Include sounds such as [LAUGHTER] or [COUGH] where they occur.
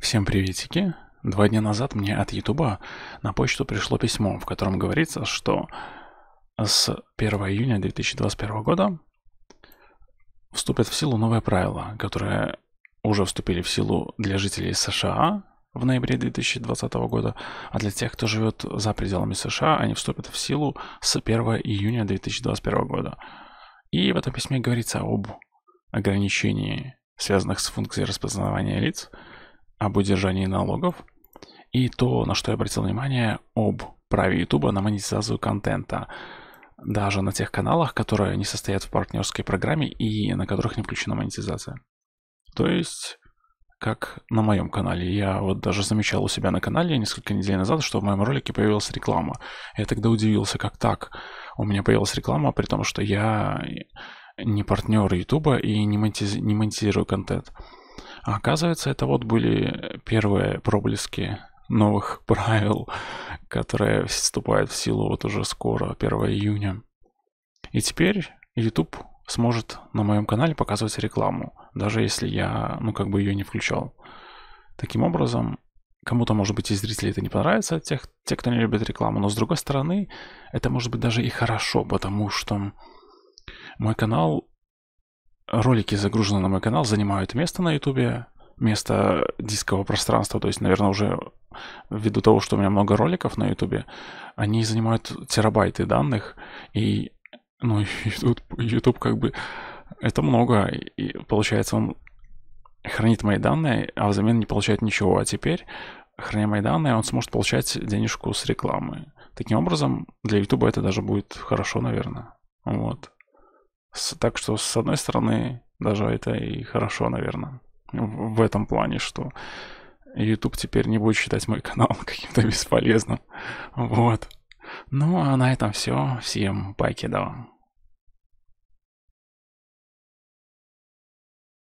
Всем приветики! Два дня назад мне от Ютуба на почту пришло письмо, в котором говорится, что с 1 июня 2021 года вступят в силу новые правила, которые уже вступили в силу для жителей США в ноябре 2020 года, а для тех, кто живет за пределами США, они вступят в силу с 1 июня 2021 года. И в этом письме говорится об ограничении, связанных с функцией распознавания лиц – об удержании налогов и то, на что я обратил внимание, об праве YouTube на монетизацию контента. Даже на тех каналах, которые не состоят в партнерской программе и на которых не включена монетизация. То есть, как на моем канале. Я вот даже замечал у себя на канале несколько недель назад, что в моем ролике появилась реклама. Я тогда удивился, как так. У меня появилась реклама, при том, что я не партнер YouTube и не монетизирую контент. А оказывается, это вот были первые проблески новых [LAUGHS] правил, которые вступают в силу вот уже скоро, 1 июня. И теперь YouTube сможет на моем канале показывать рекламу, даже если я, ну, как бы ее не включал. Таким образом, кому-то, может быть, из зрителей это не понравится, тех, те, кто не любит рекламу, но с другой стороны, это может быть даже и хорошо, потому что мой канал ролики загруженные на мой канал, занимают место на ютубе, место дискового пространства, то есть, наверное, уже ввиду того, что у меня много роликов на ютубе, они занимают терабайты данных, и, ну, YouTube, [LAUGHS] как бы, это много, и получается он хранит мои данные, а взамен не получает ничего, а теперь, храня мои данные, он сможет получать денежку с рекламы. Таким образом, для YouTube это даже будет хорошо, наверное. Вот. Так что, с одной стороны, даже это и хорошо, наверное, в этом плане, что YouTube теперь не будет считать мой канал [LAUGHS] каким-то бесполезным. Вот. Ну, а на этом все. Всем покедова.